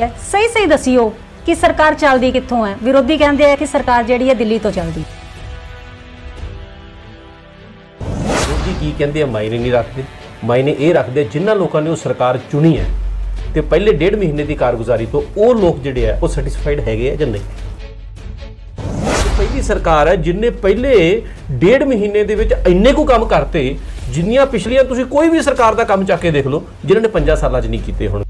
ਹੈ ਸਹੀ ਸਹੀ ਦਸੀਓ ਕਿ ਸਰਕਾਰ ਚੱਲਦੀ ਕਿੱਥੋਂ ਹੈ ਵਿਰੋਧੀ ਕਹਿੰਦੇ ਆ ਕਿ ਸਰਕਾਰ ਜਿਹੜੀ ਹੈ ਦਿੱਲੀ ਤੋਂ ਚੱਲਦੀ ਵਿਰੋਧੀ ਕੀ ਕਹਿੰਦੇ ਆ ਮਾਇਨੇ ਨਹੀਂ ਰੱਖਦੇ ਮਾਇਨੇ ਇਹ ਰੱਖਦੇ ਜਿਨ੍ਹਾਂ ਲੋਕਾਂ ਨੇ ਉਹ ਸਰਕਾਰ ਚੁਣੀ ਹੈ ਤੇ ਪਹਿਲੇ ਡੇਢ ਮਹੀਨੇ ਦੀ ਕਾਰਗੁਜ਼ਾਰੀ ਤੋਂ ਉਹ ਲੋਕ ਜਿਹੜੇ ਆ ਉਹ ਸੈਟੀਸਫਾਈਡ ਹੈਗੇ ਆ ਜਾਂ ਨਹੀਂ ਪਹਿਲੀ ਸਰਕਾਰ ਹੈ ਜਿਨੇ ਪਹਿਲੇ ਡੇਢ ਮਹੀਨੇ ਦੇ ਵਿੱਚ ਇੰਨੇ ਕੋ ਕੰਮ ਕਰਤੇ ਜਿੰਨੀਆਂ ਪਿਛਲੀਆਂ ਤੁਸੀਂ ਕੋਈ ਵੀ ਸਰਕਾਰ ਦਾ ਕੰਮ ਚੱਕ ਕੇ ਦੇਖ ਲਓ ਜਿਨ੍ਹਾਂ ਨੇ 5 ਸਾਲਾਂ 'ਚ ਨਹੀਂ ਕੀਤੇ ਹੁਣ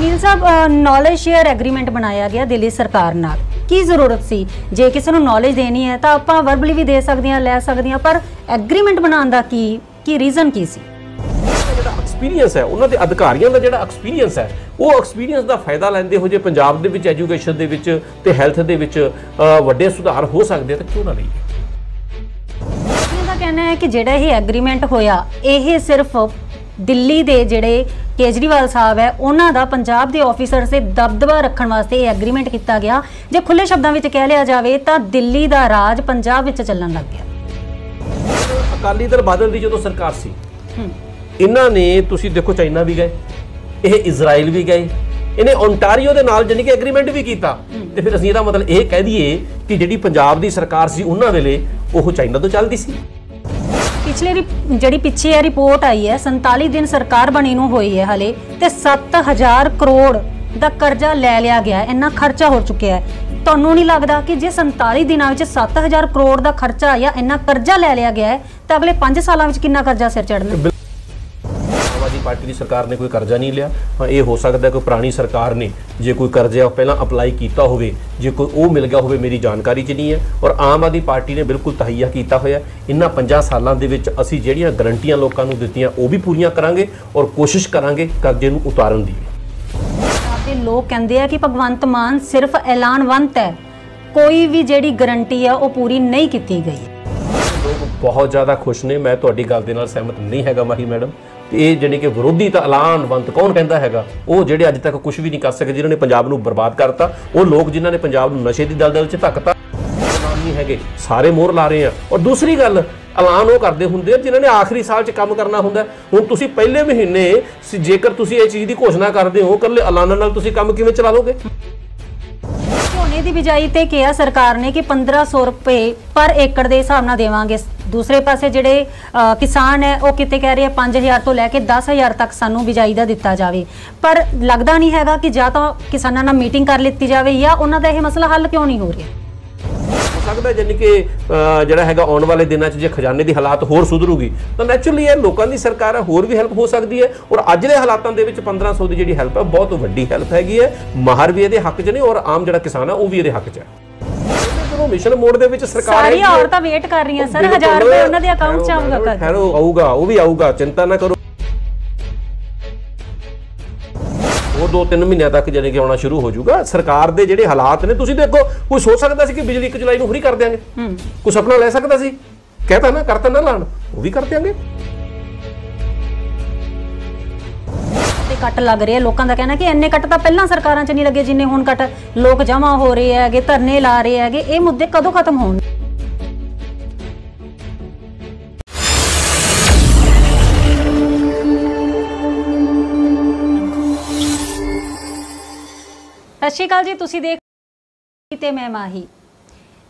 Neel sahib knowledge share agreement ਬਣਾਇਆ ਗਿਆ ਦਿੱਲੀ ਸਰਕਾਰ ਨਾਲ ਕੀ ਜ਼ਰੂਰਤ ਸੀ ਜੇ ਕਿਸੇ ਨੂੰ ਨੌਲੇਜ ਦੇਣੀ ਹੈ ਤਾਂ ਆਪਾਂ ਵਰਬਲੀ ਵੀ ਦੇ ਸਕਦੇ ਹਾਂ ਲੈ ਸਕਦੇ ਹਾਂ ਪਰ ਐਗਰੀਮੈਂਟ ਬਣਾਉਣ ਦਾ ਕੀ ਕੀ ਰੀਜ਼ਨ ਕੀ ਸੀ ਜਿਹੜਾ ਐਕਸਪੀਰੀਅੰਸ ਹੈ ਉਹਨਾਂ ਦੇ ਅਧਿਕਾਰੀਆਂ ਦਾ ਜਿਹੜਾ ਐਕਸਪੀਰੀਅੰਸ ਹੈ ਉਹ ਐਕਸਪੀਰੀਅੰਸ ਦਾ ਫਾਇਦਾ ਲੈਂਦੇ ਹੋ ਜੇ ਪੰਜਾਬ ਦੇ ਵਿੱਚ ਐਜੂਕੇਸ਼ਨ ਦੇ ਵਿੱਚ ਤੇ ਹੈਲਥ ਦੇ ਵਿੱਚ ਵੱਡੇ ਸੁਧਾਰ ਹੋ ਸਕਦੇ ਤਾਂ ਕਿਉਂ ਨਾ ਲਈਏ ਇਹਦਾ ਕਹਿਣਾ ਹੈ ਕਿ ਜਿਹੜਾ ਇਹ ਐਗਰੀਮੈਂਟ ਹੋਇਆ ਇਹ ਸਿਰਫ ਦਿੱਲੀ ਦੇ ਜਿਹੜੇ ਕੇਜਰੀਵਾਲ ਸਾਹਿਬ ਹੈ ਉਹਨਾਂ ਦਾ ਪੰਜਾਬ ਦੇ ਆਫੀਸਰ ਸੇ ਦਬਦਬਾ ਰੱਖਣ ਵਾਸਤੇ ਇਹ ਐਗਰੀਮੈਂਟ ਕੀਤਾ ਗਿਆ ਜੇ ਖੁੱਲੇ ਸ਼ਬਦਾਂ ਵਿੱਚ ਕਹਿ ਲਿਆ ਜਾਵੇ ਤਾਂ ਦਿੱਲੀ ਦਾ ਰਾਜ ਪੰਜਾਬ ਵਿੱਚ ਚੱਲਣ ਲੱਗ ਗਿਆ ਅਕਾਲੀ ਦਲ ਬਾਦਲ ਦੀ ਜਦੋਂ ਸਰਕਾਰ ਸੀ ਇਹਨਾਂ ਨੇ ਤੁਸੀਂ ਦੇਖੋ ਚਾਈਨਾ ਵੀ ਗਏ ਇਹ ਇਜ਼ਰਾਈਲ ਵੀ ਗਏ ਇਹਨੇ ਓਨਟਾਰੀਓ ਦੇ ਨਾਲ ਜਾਨੀ ਕਿ ਐਗਰੀਮੈਂਟ ਵੀ ਕੀਤਾ ਤੇ ਫਿਰ ਅਸੀਂ ਇਹਦਾ ਮਤਲਬ ਇਹ ਕਹਿ ਦਈਏ ਕਿ ਜਿਹੜੀ ਪੰਜਾਬ ਦੀ ਸਰਕਾਰ ਸੀ ਉਹਨਾਂ ਵੇਲੇ ਉਹ ਚਾਈਨਾ ਤੋਂ ਚੱਲਦੀ ਸੀ ਪਿਛਲੇ ਜਿਹੜੀ ਪਿੱਛੇ ਆ ਰਿਪੋਰਟ ਆਈ ਹੈ 47 ਦਿਨ ਸਰਕਾਰ ਬਣੀ ਨੂੰ ਹੋਈ ਹੈ ਹਲੇ ਤੇ 7000 ਕਰੋੜ ਦਾ ਕਰਜ਼ਾ ਲੈ ਲਿਆ ਗਿਆ ਇੰਨਾ ਖਰਚਾ ਹੋ ਚੁੱਕਿਆ ਹੈ ਤੁਹਾਨੂੰ ਨਹੀਂ ਲੱਗਦਾ ਕਿ ਜੇ 47 ਦਿਨਾਂ ਵਿੱਚ 7000 ਕਰੋੜ ਦਾ ਖਰਚਾ ਜਾਂ ਇੰਨਾ ਕਰਜ਼ਾ ਲੈ ਲਿਆ ਗਿਆ ਹੈ ਤਾਂ ਅਗਲੇ 5 ਸਾਲਾਂ ਵਿੱਚ ਕਿੰਨਾ ਕਰਜ਼ਾ ਸਿਰ ਚੜਨਾ ਪਾਰਟੀ ਦੀ ਸਰਕਾਰ ਨੇ ਕੋਈ ਕਰਜ਼ਾ ਨਹੀਂ ਲਿਆ ਹਾਂ ਇਹ ਹੋ ਸਕਦਾ ਕੋਈ ਪੁਰਾਣੀ ਸਰਕਾਰ ਨੇ ਜੇ ਕੋਈ ਕਰਜ਼ਾ ਪਹਿਲਾਂ ਅਪਲਾਈ ਕੀਤਾ ਹੋਵੇ ਜੇ ਕੋਈ ਉਹ ਮਿਲ ਗਿਆ ਹੋਵੇ ਮੇਰੀ ਜਾਣਕਾਰੀ 'ਚ ਨਹੀਂ ਹੈ ਔਰ ਆਮ ਆਦੀ ਪਾਰਟੀ ਨੇ ਬਿਲਕੁਲ ਤਹਈਆ ਕੀਤਾ ਹੋਇਆ ਇਹਨਾਂ 5 ਸਾਲਾਂ ਦੇ ਵਿੱਚ ਅਸੀਂ ਜਿਹੜੀਆਂ ਗਰੰਟੀਆਂ ਲੋਕਾਂ ਨੂੰ ਦਿੱਤੀਆਂ ਉਹ ਵੀ ਪੂਰੀਆਂ ਕਰਾਂਗੇ ਔਰ ਕੋਸ਼ਿਸ਼ ਕਰਾਂਗੇ ਕਰਜ਼ੇ ਨੂੰ ਉਤਾਰਨ ਦੀ ਸਾਡੇ ਲੋਕ ਕਹਿੰਦੇ ਆ ਕਿ ਭਗਵੰਤ ਮਾਨ ਸਿਰਫ ਐਲਾਨਵੰਤ ਹੈ ਕੋਈ ਵੀ ਜਿਹੜੀ ਗਰੰਟੀ ਆ ਉਹ ਪੂਰੀ ਨਹੀਂ ਕੀਤੀ ਗਈ ਬਹੁਤ ਜ਼ਿਆਦਾ ਖੁਸ਼ ਨੇ ਮੈਂ ਤੁਹਾਡੀ ਗੱਲ ਦੇ ਨਾਲ ਸਹਿਮਤ ਨਹੀਂ ਹੈਗਾ ਮਾਹੀ ਮੈਡਮ ਤੇ ਇਹ ਜਿਹੜੇ ਕਿ ਵਿਰੋਧੀ ਤਾਂ ਐਲਾਨਵੰਤ ਕੌਣ ਕਹਿੰਦਾ ਹੈਗਾ ਉਹ ਜਿਹੜੇ ਅੱਜ ਤੱਕ ਕੁਝ ਵੀ ਨਹੀਂ ਕਰ ਸਕੇ ਜਿਨ੍ਹਾਂ ਨੇ ਪੰਜਾਬ ਨੂੰ ਬਰਬਾਦ ਕਰਤਾ ਉਹ ਲੋਕ ਜਿਨ੍ਹਾਂ ਨੇ ਪੰਜਾਬ ਨੂੰ ਨਸ਼ੇ ਦੀ ਦਲਦਲ ਵਿੱਚ ਧੱਕਤਾ ਨਹੀਂ ਹੈਗੇ ਸਾਰੇ ਮੋਹਰ ਲਾ ਰਹੇ ਆ ਔਰ ਦੂਸਰੀ ਗੱਲ ਐਲਾਨ ਉਹ ਕਰਦੇ ਹੁੰਦੇ ਆ ਜਿਨ੍ਹਾਂ ਨੇ ਆਖਰੀ ਸਾਲ 'ਚ ਕੰਮ ਕਰਨਾ ਹੁੰਦਾ ਹੁਣ ਤੁਸੀਂ ਪਹਿਲੇ ਮਹੀਨੇ ਜੇਕਰ ਤੁਸੀਂ ਇਹ ਚੀਜ਼ ਦੀ ਘੋਸ਼ਣਾ ਕਰਦੇ ਹੋ ਕੱਲੇ ਐਲਾਨਾਂ ਨਾਲ ਤੁਸੀਂ ਕੰਮ ਕਿਵੇਂ ਚਲਾ ਲੋਗੇ ਝੋਨੇ ਦੀ ਬਿਜਾਈ ਤੇ ਕਿਹਾ ਸਰਕਾਰ ਨੇ ਕਿ 1500 ਰੁਪਏ ਪਰ ਏਕੜ ਦੇ ਹਿਸਾਬ ਨਾਲ ਦੇਵਾਂਗੇ ਦੂਸਰੇ ਪਾਸੇ ਜਿਹੜੇ ਕਿਸਾਨ ਹੈ ਉਹ ਕਿਤੇ ਕਹਿ ਰਹੇ ਆ 5000 ਤੋਂ ਲੈ ਕੇ 10000 ਤੱਕ ਸਾਨੂੰ ਬਿਜਾਈ ਦਾ ਦਿੱਤਾ ਜਾਵੇ ਪਰ ਲੱਗਦਾ ਨਹੀਂ ਹੈਗਾ ਕਿ ਜਾਂ ਤਾਂ ਕਿਸਾਨਾਂ ਨਾਲ ਮੀਟਿੰਗ ਕਰ ਲਈਤੀ ਜਾਵੇ ਜਾਂ ਉਹਨਾਂ ਦਾ ਇਹ ਮਸਲਾ ਹੱਲ ਕਿਉਂ ਨਹੀਂ ਹੋ ਰਿਹਾ ਲੱਗਦਾ ਜਾਨੀ ਕਿ ਜਿਹੜਾ ਹੈਗਾ ਆਉਣ ਵਾਲੇ ਦਿਨਾਂ 'ਚ ਜੇ ਖਜ਼ਾਨੇ ਦੀ ਹਾਲਾਤ ਹੋਰ ਸੁਧਰੂਗੀ ਤਾਂ ਨੇਚਰਲੀ ਇਹ ਲੋਕਾਂ ਦੀ ਸਰਕਾਰ ਹੋਰ ਵੀ ਹੈਲਪ ਹੋ ਸਕਦੀ ਹੈ ਔਰ ਅੱਜ ਦੇ ਹਾਲਾਤਾਂ ਦੇ ਵਿੱਚ 1500 ਦੀ ਜਿਹੜੀ ਹੈਲਪ ਹੈ ਬਹੁਤ ਵੱਡੀ ਹੈਲਪ ਹੈਗੀ ਹੈ ਮਹਾਰ ਵੀ ਇਹਦੇ ਹੱਕ 'ਚ ਨੇ ਔਰ ਆਮ ਜਿਹੜਾ ਕਿਸਾਨ ਹੈ ਉਹ ਵੀ ਇਹਦੇ ਹੱਕ 'ਚ ਹੈ ਨੂੰ ਮਿਸ਼ਨ ਮੋੜ ਦੇ ਵਿੱਚ ਸਰਕਾਰ ਸਾਰੀਆਂ ਔਰਤਾਂ ਵੇਟ ਕਰ ਰਹੀਆਂ ਸਰ 1000 ਰੁਪਏ ਉਹਨਾਂ ਦੇ ਅਕਾਊਂਟ 'ਚ ਆਊਗਾ ਕੱਲ ਉਹ ਆਊਗਾ ਉਹ ਵੀ ਆਊਗਾ ਚਿੰਤਾ ਨਾ ਕਰੋ ਦੋ ਤਿੰਨ ਮਹੀਨਿਆਂ ਤੱਕ ਜਾਨੀ ਕਿ ਆਉਣਾ ਸ਼ੁਰੂ ਹੋ ਜਾਊਗਾ ਸਰਕਾਰ ਦੇ ਜਿਹੜੇ ਹਾਲਾਤ ਨੇ ਤੁਸੀਂ ਦੇਖੋ ਕੋਈ ਸੋਚ ਸਕਦਾ ਸੀ ਕਿ ਬਿਜਲੀ 1 ਜੁਲਾਈ ਨੂੰ ਫ੍ਰੀ ਕਰ ਦੇਾਂਗੇ ਕੋਈ ਸੁਪਨਾ ਲੈ ਸਕਦਾ ਸੀ ਕਹਤਾ ਨਾ ਕਰਤਾ ਨਾ ਲਾਣ ਉਹ ਵੀ ਕਰ ਦੇਾਂਗੇ ਤੇ ਕੱਟ ਲੱਗ ਰਹੇ ਆ ਲੋਕਾਂ ਦਾ ਕਹਿਣਾ ਕਿ ਇੰਨੇ ਕੱਟ ਤਾਂ ਪਹਿਲਾਂ ਸਰਕਾਰਾਂ 'ਚ ਨਹੀਂ ਲੱਗੇ ਜਿੰਨੇ ਹੁਣ ਕੱਟ ਲੋਕ ਜਮਾ ਹੋ ਰਹੇ ਹੈਗੇ ਧਰਨੇ ਲਾ ਰਹੇ ਹੈਗੇ ਇਹ ਮੁੱਦੇ ਕਦੋਂ ਖਤਮ ਹੋਣਗੇ ਸਤਿ ਸ਼੍ਰੀ ਅਕਾਲ ਜੀ ਤੁਸੀਂ ਦੇਖ ਤੇ ਮੈਂ ਮਾਹੀ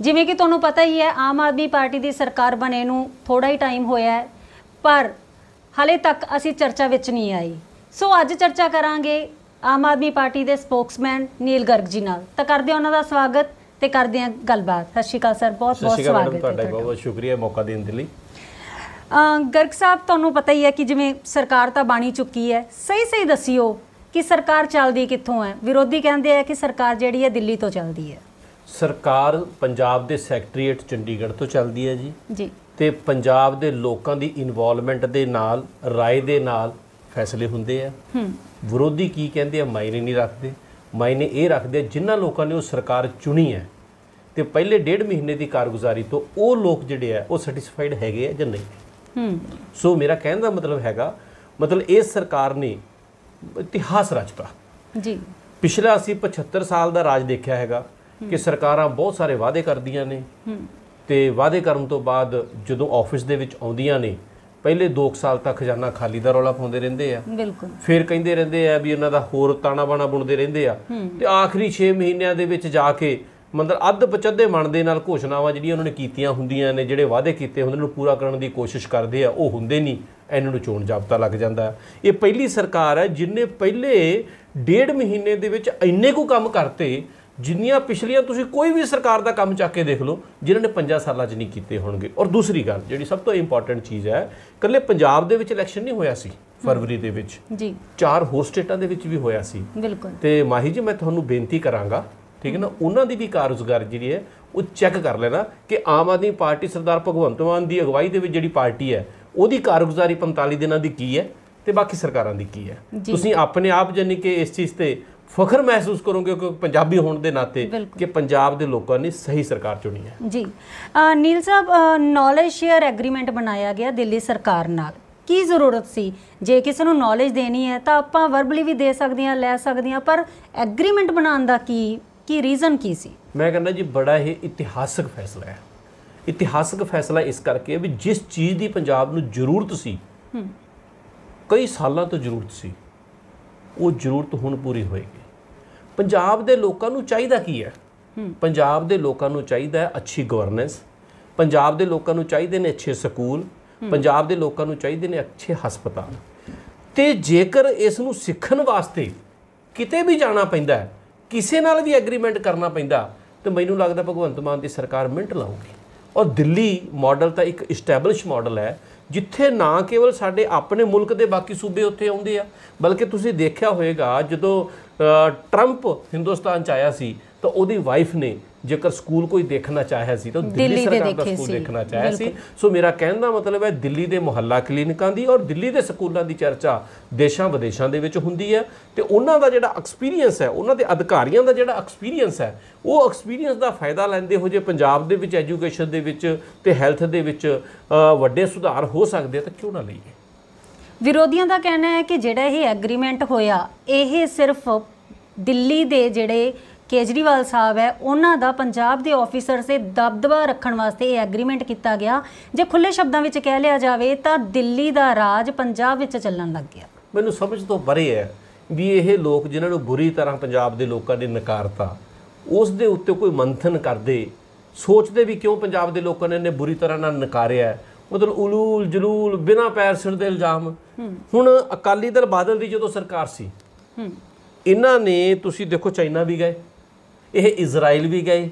ਜਿਵੇਂ ਕਿ ਤੁਹਾਨੂੰ ਪਤਾ ਹੀ ਹੈ ਆਮ ਆਦਮੀ ਪਾਰਟੀ ਦੀ ਸਰਕਾਰ ਬਣੇ ਨੂੰ ਥੋੜਾ ਹੀ ਟਾਈਮ ਹੋਇਆ ਹੈ ਪਰ ਹਲੇ ਤੱਕ ਅਸੀਂ ਚਰਚਾ ਵਿੱਚ ਨਹੀਂ ਆਈ ਸੋ ਅੱਜ ਚਰਚਾ ਕਰਾਂਗੇ ਆਮ ਆਦਮੀ ਪਾਰਟੀ ਦੇ ਸਪੋਕਸਮੈਨ ਨੀਲ ਗਰਗ ਜੀ ਨਾਲ ਤਾਂ ਕਰਦੇ ਹਾਂ ਉਹਨਾਂ ਦਾ ਸਵਾਗਤ ਤੇ ਕਰਦੇ ਹਾਂ ਗੱਲਬਾਤ ਸਤਿ ਸ਼੍ਰੀ ਅਕਾਲ ਸਰ ਬਹੁਤ ਬਹੁਤ ਸਵਾਗਤ ਹੈ ਤੁਹਾਡਾ ਬਹੁਤ ਬਹੁਤ ਸ਼ੁਕਰੀਆ ਮੌਕਾ ਦੇਣ ਦੇ ਲਈ ਗਰਗ ਸਾਹਿਬ ਤੁਹਾਨੂੰ ਪਤਾ ਹੀ ਹੈ ਕਿ ਜਿਵੇਂ ਸਰਕਾਰ ਤਾਂ ਬਾਣੀ ਚੁੱਕੀ ਹੈ ਸਹੀ ਸਹੀ ਦੱਸਿਓ ਕਿ ਸਰਕਾਰ ਚੱਲਦੀ ਕਿੱਥੋਂ ਹੈ ਵਿਰੋਧੀ ਕਹਿੰਦੇ ਆ ਕਿ ਸਰਕਾਰ ਜਿਹੜੀ ਹੈ ਦਿੱਲੀ ਤੋਂ ਚੱਲਦੀ ਹੈ ਸਰਕਾਰ ਪੰਜਾਬ ਦੇ ਸੈਕਟਰੀਏਟ ਚੰਡੀਗੜ੍ਹ ਤੋਂ ਚੱਲਦੀ ਹੈ ਜੀ ਜੀ ਤੇ ਪੰਜਾਬ ਦੇ ਲੋਕਾਂ ਦੀ ਇਨਵੋਲਵਮੈਂਟ ਦੇ ਨਾਲ رائے ਦੇ ਨਾਲ ਫੈਸਲੇ ਹੁੰਦੇ ਆ ਹੂੰ ਵਿਰੋਧੀ ਕੀ ਕਹਿੰਦੇ ਆ ਮਾਇਨੇ ਨਹੀਂ ਰੱਖਦੇ ਮਾਇਨੇ ਇਹ ਰੱਖਦੇ ਜਿਨ੍ਹਾਂ ਲੋਕਾਂ ਨੇ ਉਹ ਸਰਕਾਰ ਚੁਣੀ ਹੈ ਤੇ ਪਹਿਲੇ ਡੇਢ ਮਹੀਨੇ ਦੀ ਕਾਰਗੁਜ਼ਾਰੀ ਤੋਂ ਉਹ ਲੋਕ ਜਿਹੜੇ ਆ ਉਹ ਸੈਟੀਸਫਾਈਡ ਹੈਗੇ ਆ ਜਾਂ ਨਹੀਂ ਹੂੰ ਸੋ ਮੇਰਾ ਕਹਿਣ ਦਾ ਮਤਲਬ ਹੈਗਾ ਮਤਲਬ ਇਹ ਸਰਕਾਰ ਨੇ ਇਤਿਹਾਸ ਰਚਤਾ ਜੀ ਪਿਛਲਾ ਅਸੀਂ 75 ਸਾਲ ਦਾ ਰਾਜ ਦੇਖਿਆ ਹੈਗਾ ਕਿ ਸਰਕਾਰਾਂ ਬਹੁਤ ਸਾਰੇ ਵਾਅਦੇ ਕਰਦੀਆਂ ਨੇ ਤੇ ਵਾਅਦੇ ਕਰਨ ਤੋਂ ਬਾਅਦ ਜਦੋਂ ਆਫਿਸ ਦੇ ਵਿੱਚ ਆਉਂਦੀਆਂ ਨੇ ਪਹਿਲੇ 2 ਸਾਲ ਤੱਕ ਖਜ਼ਾਨਾ ਖਾਲੀ ਦਾ ਰੌਲਾ ਪਾਉਂਦੇ ਰਹਿੰਦੇ ਆ ਬਿਲਕੁਲ ਫਿਰ ਕਹਿੰਦੇ ਰਹਿੰਦੇ ਆ ਵੀ ਉਹਨਾਂ ਦਾ ਹੋਰ ਤਾਣਾ ਬਾਣਾ ਬੁਣਦੇ ਰਹਿੰਦੇ ਆ ਤੇ ਆਖਰੀ 6 ਮਹੀਨਿਆਂ ਦੇ ਵਿੱਚ ਜਾ ਕੇ ਮੰਦਰ ਅੱਧ ਪਚੱਦੇ ਮਨ ਦੇ ਨਾਲ ਘੋਸ਼ਣਾਵਾਂ ਜਿਹੜੀਆਂ ਉਹਨਾਂ ਨੇ ਕੀਤੀਆਂ ਹੁੰਦੀਆਂ ਨੇ ਜਿਹੜੇ ਵਾਅਦੇ ਕੀਤੇ ਹੁੰਦੇ ਉਹ ਪੂਰਾ ਕਰਨ ਦੀ ਕੋਸ਼ਿਸ਼ ਕਰਦੇ ਆ ਉਹ ਹੁੰਦੇ ਨਹੀਂ ਇਹਨਾਂ ਨੂੰ ਚੋਣ ਜਾਬਤਾ ਲੱਗ ਜਾਂਦਾ ਇਹ ਪਹਿਲੀ ਸਰਕਾਰ ਹੈ ਜਿਨੇ ਪਹਿਲੇ ਡੇਢ ਮਹੀਨੇ ਦੇ ਵਿੱਚ ਇੰਨੇ ਕੋ ਕੰਮ ਕਰਤੇ ਜਿੰਨੀਆਂ ਪਿਛਲੀਆਂ ਤੁਸੀਂ ਕੋਈ ਵੀ ਸਰਕਾਰ ਦਾ ਕੰਮ ਚੱਕ ਕੇ ਦੇਖ ਲਓ ਜਿਨ੍ਹਾਂ ਨੇ 5 ਸਾਲਾਂ 'ਚ ਨਹੀਂ ਕੀਤੇ ਹੋਣਗੇ ਔਰ ਦੂਸਰੀ ਗੱਲ ਜਿਹੜੀ ਸਭ ਤੋਂ ਇੰਪੋਰਟੈਂਟ ਚੀਜ਼ ਹੈ ਕੱਲੇ ਪੰਜਾਬ ਦੇ ਵਿੱਚ ਇਲੈਕਸ਼ਨ ਨਹੀਂ ਹੋਇਆ ਸੀ ਫਰਵਰੀ ਦੇ ਵਿੱਚ ਜੀ ਚਾਰ ਹੋਰ ਸਟੇਟਾਂ ਦੇ ਵਿੱਚ ਵੀ ਹੋਇਆ ਸੀ ਬਿਲਕੁਲ ਤੇ ਮਾਹੀ ਜੀ ਮੈਂ ਤੁਹਾਨੂੰ ਬੇਨਤੀ ਕਰਾਂਗਾ ਠੀਕ ਹੈ ਨਾ ਉਹਨਾਂ ਦੀ ਵੀ ਕਾਰਜਗਾਰ ਜਿਹੜੀ ਹੈ ਉਹ ਚੈੱਕ ਕਰ ਲੈਣਾ ਕਿ ਆਮ ਆਦਮੀ ਪਾਰਟੀ ਸਰਦਾਰ ਭਗਵੰਤ ਮਾਨ ਦੀ ਅਗਵਾਈ ਦੇ ਵਿੱਚ ਜਿਹੜੀ ਪਾਰਟੀ ਹੈ ਉਹਦੀ ਕਾਰਗੁਜ਼ਾਰੀ 45 ਦਿਨਾਂ ਦੀ ਕੀ ਹੈ ਤੇ ਬਾਕੀ ਸਰਕਾਰਾਂ ਦੀ ਕੀ ਹੈ ਤੁਸੀਂ ਆਪਣੇ ਆਪ ਜਾਨੀ ਕਿ ਇਸ ਚੀਜ਼ ਤੇ ਫਖਰ ਮਹਿਸੂਸ ਕਰੋਗੇ ਕਿ ਪੰਜਾਬੀ ਹੋਣ ਦੇ ਨਾਤੇ ਕਿ ਪੰਜਾਬ ਦੇ ਲੋਕਾਂ ਨੇ ਸਹੀ ਸਰਕਾਰ ਚੁਣੀ ਹੈ ਜੀ Neel sahib knowledge share agreement ਬਣਾਇਆ ਗਿਆ ਦਿੱਲੀ ਸਰਕਾਰ ਨਾਲ ਕੀ ਜ਼ਰੂਰਤ ਸੀ ਜੇ ਕਿਸੇ ਨੂੰ ਨੌਲੇਜ ਦੇਣੀ ਹੈ ਤਾਂ ਆਪਾਂ ਵਰਬਲੀ ਵੀ ਦੇ ਸਕਦੇ ਹਾਂ ਲੈ ਸਕਦੇ ਹਾਂ ਪਰ ਐਗਰੀਮੈਂਟ ਬਣਾਉਣ ਦਾ ਕੀ ਕੀ ਰੀਜ਼ਨ ਕੀ ਸੀ ਮੈਂ ਕਹਿੰਦਾ ਜੀ ਬੜਾ ਹੀ ਇਤਿਹਾਸਕ ਫੈਸਲਾ ਹੈ ਇਤਿਹਾਸਕ ਫੈਸਲਾ ਇਸ ਕਰਕੇ ਵੀ ਜਿਸ ਚੀਜ਼ ਦੀ ਪੰਜਾਬ ਨੂੰ ਜ਼ਰੂਰਤ ਸੀ ਕਈ ਸਾਲਾਂ ਤੋਂ ਜ਼ਰੂਰਤ ਸੀ ਉਹ ਜ਼ਰੂਰਤ ਹੁਣ ਪੂਰੀ ਹੋਏਗੀ ਪੰਜਾਬ ਦੇ ਲੋਕਾਂ ਨੂੰ ਚਾਹੀਦਾ ਕੀ ਹੈ ਪੰਜਾਬ ਦੇ ਲੋਕਾਂ ਨੂੰ ਚਾਹੀਦਾ ਹੈ ਅੱਛੀ ਗਵਰਨੈਂਸ ਪੰਜਾਬ ਦੇ ਲੋਕਾਂ ਨੂੰ ਚਾਹੀਦੇ ਨੇ ਅੱਛੇ ਸਕੂਲ ਪੰਜਾਬ ਦੇ ਲੋਕਾਂ ਨੂੰ ਚਾਹੀਦੇ ਨੇ ਅੱਛੇ ਹਸਪਤਾਲ ਤੇ ਜੇਕਰ ਇਸ ਨੂੰ ਸਿੱਖਣ ਵਾਸਤੇ ਕਿਤੇ ਵੀ ਜਾਣਾ ਪੈਂਦਾ ਹੈ ਕਿਸੇ ਨਾਲ ਵੀ ਐਗਰੀਮੈਂਟ ਕਰਨਾ ਪੈਂਦਾ ਤੇ ਮੈਨੂੰ ਲੱਗਦਾ ਭਗਵੰਤ ਮਾਨ ਦੀ ਸਰਕਾਰ ਮਿੰਟ ਲਾਉਗੀ ਔਰ ਦਿੱਲੀ ਮਾਡਲ ਤਾਂ ਇੱਕ ਇਸਟੈਬਲਿਸ਼ ਮਾਡਲ ਹੈ ਜਿੱਥੇ ਨਾ ਕੇਵਲ ਸਾਡੇ ਆਪਣੇ ਮੁਲਕ ਦੇ ਬਾਕੀ ਸੂਬੇ ਉੱਥੇ ਆਉਂਦੇ ਆ ਬਲਕਿ ਤੁਸੀਂ ਦੇਖਿਆ ਹੋਵੇਗਾ ਜਦੋਂ ਟਰੰਪ ਹਿੰਦੁਸਤਾਨ ਚ ਆਇਆ ਸੀ ਤਾਂ ਉਹਦੀ ਵਾਈਫ ਨੇ ਜੇਕਰ ਸਕੂਲ ਕੋਈ ਦੇਖਣਾ ਚਾਹਿਆ ਸੀ ਤਾਂ ਦਿੱਲੀ ਸਰਕਾਰ ਦਾ ਸਕੂਲ ਦੇਖਣਾ ਚਾਹਿਆ ਸੀ ਸੋ ਮੇਰਾ ਕਹਿਣ ਦਾ ਮਤਲਬ ਹੈ ਦਿੱਲੀ ਦੇ ਮੁਹੱਲਾ ਕਲੀਨਿਕਾਂ ਦੀ ਔਰ ਦਿੱਲੀ ਦੇ ਸਕੂਲਾਂ ਦੀ ਚਰਚਾ ਦੇਸ਼ਾਂ ਵਿਦੇਸ਼ਾਂ ਦੇ ਵਿੱਚ ਹੁੰਦੀ ਹੈ ਤੇ ਉਹਨਾਂ ਦਾ ਜਿਹੜਾ ਐਕਸਪੀਰੀਅੰਸ ਹੈ ਉਹਨਾਂ ਦੇ ਅਧਿਕਾਰੀਆਂ ਦਾ ਜਿਹੜਾ ਐਕਸਪੀਰੀਅੰਸ ਹੈ ਉਹ ਐਕਸਪੀਰੀਅੰਸ ਦਾ ਫਾਇਦਾ ਲੈਂਦੇ ਹੋ ਜੇ ਪੰਜਾਬ ਦੇ ਵਿੱਚ ਐਜੂਕੇਸ਼ਨ ਦੇ ਵਿੱਚ ਤੇ ਹੈਲਥ ਦੇ ਵਿੱਚ ਵੱਡੇ ਸੁਧਾਰ ਹੋ ਸਕਦੇ ਤਾਂ ਕਿਉਂ ਨਾ ਲਈਏ ਵਿਰੋਧੀਆਂ ਦਾ ਕਹਿਣਾ ਹੈ ਕਿ ਜਿਹੜਾ ਇਹ ਐਗਰੀਮੈਂਟ ਹੋਇਆ ਇਹ ਸਿਰਫ ਦਿੱਲੀ ਦੇ ਜਿਹੜੇ ਕੇਜਰੀਵਾਲ ਸਾਹਿਬ ਹੈ ਉਹਨਾਂ ਦਾ ਪੰਜਾਬ ਦੇ ਆਫੀਸਰ ਸੇ ਦਬਦਬਾ ਰੱਖਣ ਵਾਸਤੇ ਇਹ ਐਗਰੀਮੈਂਟ ਕੀਤਾ ਗਿਆ ਜੇ ਖੁੱਲੇ ਸ਼ਬਦਾਂ ਵਿੱਚ ਕਹਿ ਲਿਆ ਜਾਵੇ ਤਾਂ ਦਿੱਲੀ ਦਾ ਰਾਜ ਪੰਜਾਬ ਵਿੱਚ ਚੱਲਣ ਲੱਗ ਗਿਆ ਮੈਨੂੰ ਸਮਝ ਤੋਂ ਪਰੇ ਹੈ ਵੀ ਇਹ ਲੋਕ ਜਿਨ੍ਹਾਂ ਨੂੰ ਬੁਰੀ ਤਰ੍ਹਾਂ ਪੰਜਾਬ ਦੇ ਲੋਕਾਂ ਨੇ ਨਕਾਰਤਾ ਉਸ ਦੇ ਉੱਤੇ ਕੋਈ ਮੰਥਨ ਕਰਦੇ ਸੋਚਦੇ ਵੀ ਕਿਉਂ ਪੰਜਾਬ ਦੇ ਲੋਕਾਂ ਨੇ ਇਹਨੇ ਬੁਰੀ ਤਰ੍ਹਾਂ ਨਾਲ ਨਕਾਰਿਆ ਮਤਲਬ ਉਲੂਲ ਜਲੂਲ ਬਿਨਾ ਪੈਰ ਸਿਰ ਦੇ ਇਲਜ਼ਾਮ ਹੁਣ ਅਕਾਲੀ ਦਲ ਬਾਦਲ ਦੀ ਜਦੋਂ ਸਰਕਾਰ ਸੀ ਇਹਨਾਂ ਨੇ ਤੁਸੀਂ ਦੇਖੋ ਚਾਈਨਾ ਵੀ ਗਏ ਇਹ ਇਜ਼ਰਾਈਲ ਵੀ ਗਏ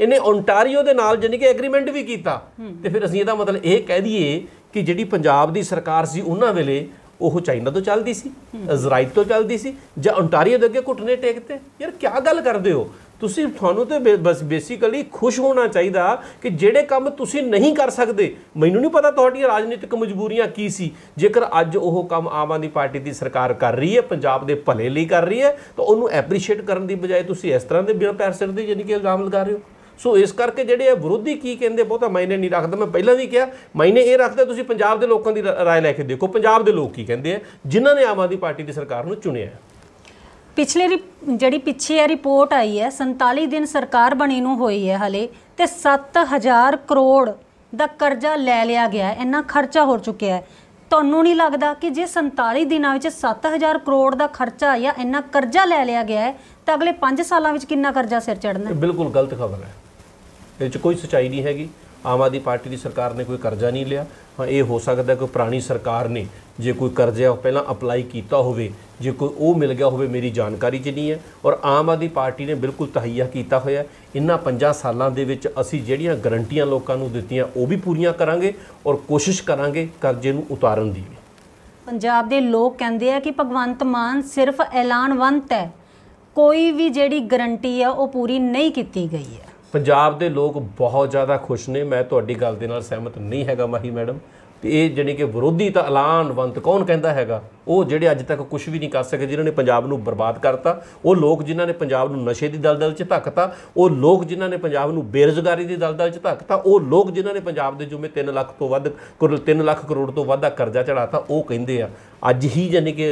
ਇਹਨੇ ਓਨਟਾਰੀਓ ਦੇ ਨਾਲ ਜਾਨੀ ਕਿ ਐਗਰੀਮੈਂਟ ਵੀ ਕੀਤਾ ਤੇ ਫਿਰ ਅਸੀਂ ਇਹਦਾ ਮਤਲਬ ਇਹ ਕਹਿ ਦਈਏ ਕਿ ਜਿਹੜੀ ਪੰਜਾਬ ਦੀ ਸਰਕਾਰ ਸੀ ਉਹਨਾਂ ਵੇਲੇ ਉਹ ਚਾਈਨਾ ਤੋਂ ਚੱਲਦੀ ਸੀ ਇਜ਼ਰਾਈਲ ਤੋਂ ਚੱਲਦੀ ਸੀ ਜਾਂ ਓਨਟਾਰੀਓ ਦੇ ਅੱਗੇ ਘੁੱਟਨੇ ਟੇਕਤੇ ਯਾਰ ਕੀ ਗੱਲ ਕਰਦੇ ਹੋ ਤੁਸੀਂ ਤੁਹਾਨੂੰ ਤੇ ਬਸ ਬੇਸਿਕਲੀ ਖੁਸ਼ ਹੋਣਾ ਚਾਹੀਦਾ ਕਿ ਜਿਹੜੇ ਕੰਮ ਤੁਸੀਂ ਨਹੀਂ ਕਰ ਸਕਦੇ ਮੈਨੂੰ ਨਹੀਂ ਪਤਾ ਤੁਹਾਡੀਆਂ ਰਾਜਨੀਤਿਕ ਮਜਬੂਰੀਆਂ ਕੀ ਸੀ ਜੇਕਰ ਅੱਜ ਉਹ ਕੰਮ ਆਮ ਆਦਮੀ ਪਾਰਟੀ ਦੀ ਸਰਕਾਰ ਕਰ ਰਹੀ ਹੈ ਪੰਜਾਬ ਦੇ ਭਲੇ ਲਈ ਕਰ ਰਹੀ ਹੈ ਤਾਂ ਉਹਨੂੰ ਐਪਰੀਸ਼ੀਏਟ ਕਰਨ ਦੀ ਬਜਾਏ ਤੁਸੀਂ ਇਸ ਤਰ੍ਹਾਂ ਦੇ ਬਿਨਾਂ ਪੈਰ ਸਿਰ ਦੇ ਯਾਨੀ ਕਿ ਇਲਜ਼ਾਮ ਲਗਾ ਰਹੇ ਹੋ ਸੋ ਇਸ ਕਰਕੇ ਜਿਹੜੇ ਇਹ ਵਿਰੋਧੀ ਕੀ ਕਹਿੰਦੇ ਬਹੁਤਾ ਮਾਇਨੇ ਨਹੀਂ ਰੱਖਦਾ ਮੈਂ ਪਹਿਲਾਂ ਵੀ ਕਿਹਾ ਮਾਇਨੇ ਇਹ ਰੱਖਦਾ ਤੁਸੀਂ ਪੰਜਾਬ ਦੇ ਲੋਕਾਂ ਦੀ رائے ਲੈ ਕੇ ਦੇਖੋ ਪੰਜਾਬ ਦੇ ਲੋਕ ਕੀ ਕਹਿੰਦੇ ਆ ਜਿਨ੍ਹਾਂ ਨੇ ਆਮ ਆਦਮੀ ਪਾਰਟੀ ਦੀ ਸਰਕਾਰ ਨੂੰ ਚੁਣਿਆ ਹੈ ਪਿਛਲੇ ਜਿਹੜੀ ਪਿੱਛੇ ਆ ਰਿਪੋਰਟ ਆਈ ਹੈ 47 ਦਿਨ ਸਰਕਾਰ ਬਣੀ ਨੂੰ ਹੋਈ ਹੈ ਹਲੇ ਤੇ 7000 ਕਰੋੜ ਦਾ ਕਰਜ਼ਾ ਲੈ ਲਿਆ ਗਿਆ ਹੈ ਇੰਨਾ ਖਰਚਾ ਹੋ ਚੁੱਕਿਆ ਹੈ ਤੁਹਾਨੂੰ ਨਹੀਂ ਲੱਗਦਾ ਕਿ ਜੇ 47 ਦਿਨਾਂ ਵਿੱਚ 7000 ਕਰੋੜ ਦਾ ਖਰਚਾ ਜਾਂ ਇੰਨਾ ਕਰਜ਼ਾ ਲੈ ਲਿਆ ਗਿਆ ਹੈ ਤਾਂ ਅਗਲੇ 5 ਸਾਲਾਂ ਵਿੱਚ ਕਿੰਨਾ ਕਰਜ਼ਾ ਸਿਰ ਚੜਨਾ ਹੈ ਬਿਲਕੁਲ ਗਲਤ ਖਬਰ ਹੈ ਇਹ 'ਚ ਕੋਈ ਸਚਾਈ ਨਹੀਂ ਹੈਗੀ ਆਮ ਆਦੀ ਪਾਰਟੀ ਦੀ ਸਰਕਾਰ ਨੇ ਕੋਈ ਕਰਜ਼ਾ ਨਹੀਂ ਲਿਆ ਹਾਂ ਇਹ ਹੋ ਸਕਦਾ ਕੋਈ ਪੁਰਾਣੀ ਸਰਕਾਰ ਨੇ ਜੇ ਕੋਈ ਕਰਜ਼ਾ ਪਹਿਲਾਂ ਅਪਲਾਈ ਕੀਤਾ ਹੋਵੇ ਜੇ ਕੋਈ ਉਹ ਮਿਲ ਗਿਆ ਹੋਵੇ ਮੇਰੀ ਜਾਣਕਾਰੀ 'ਚ ਨਹੀਂ ਹੈ ਔਰ ਆਮ ਆਦੀ ਪਾਰਟੀ ਨੇ ਬਿਲਕੁਲ ਤਹਈਆ ਕੀਤਾ ਹੋਇਆ ਇਹਨਾਂ 5 ਸਾਲਾਂ ਦੇ ਵਿੱਚ ਅਸੀਂ ਜਿਹੜੀਆਂ ਗਰੰਟੀਆਂ ਲੋਕਾਂ ਨੂੰ ਦਿੱਤੀਆਂ ਉਹ ਵੀ ਪੂਰੀਆਂ ਕਰਾਂਗੇ ਔਰ ਕੋਸ਼ਿਸ਼ ਕਰਾਂਗੇ ਕਰਜ਼ੇ ਨੂੰ ਉਤਾਰਨ ਦੀ ਪੰਜਾਬ ਦੇ ਲੋਕ ਕਹਿੰਦੇ ਆ ਕਿ ਭਗਵੰਤ ਮਾਨ ਸਿਰਫ ਐਲਾਨਵੰਤ ਹੈ ਕੋਈ ਵੀ ਜਿਹੜੀ ਗਰੰਟੀ ਆ ਉਹ ਪੂਰੀ ਨਹੀਂ ਕੀਤੀ ਗਈ ਹੈ ਪੰਜਾਬ ਦੇ ਲੋਕ ਬਹੁਤ ਜ਼ਿਆਦਾ ਖੁਸ਼ ਨੇ ਮੈਂ ਤੁਹਾਡੀ ਗੱਲ ਦੇ ਨਾਲ ਸਹਿਮਤ ਨਹੀਂ ਹੈਗਾ ਮਾਹੀ ਮੈਡਮ ਤੇ ਇਹ ਜਿਹੜੀ ਕਿ ਵਿਰੋਧੀ ਤਾਂ ਐਲਾਨਵੰਤ ਕੌਣ ਕਹਿੰਦਾ ਹੈਗਾ ਉਹ ਜਿਹੜੇ ਅੱਜ ਤੱਕ ਕੁਝ ਵੀ ਨਹੀਂ ਕਰ ਸਕੇ ਜਿਨ੍ਹਾਂ ਨੇ ਪੰਜਾਬ ਨੂੰ ਬਰਬਾਦ ਕਰਤਾ ਉਹ ਲੋਕ ਜਿਨ੍ਹਾਂ ਨੇ ਪੰਜਾਬ ਨੂੰ ਨਸ਼ੇ ਦੀ ਦਲਦਲ 'ਚ ਧੱਕਤਾ ਉਹ ਲੋਕ ਜਿਨ੍ਹਾਂ ਨੇ ਪੰਜਾਬ ਨੂੰ ਬੇਰੋਜ਼ਗਾਰੀ ਦੀ ਦਲਦਲ 'ਚ ਧੱਕਤਾ ਉਹ ਲੋਕ ਜਿਨ੍ਹਾਂ ਨੇ ਪੰਜਾਬ ਦੇ ਜੁਮੇ 3 ਲੱਖ ਤੋਂ ਵੱਧ 3 ਲੱਖ ਕਰੋੜ ਤੋਂ ਵੱਧ ਦਾ ਕਰਜ਼ਾ ਚੜਾਤਾ ਉਹ ਕਹਿੰਦੇ ਆ ਅੱਜ ਹੀ ਜਾਨੀ ਕਿ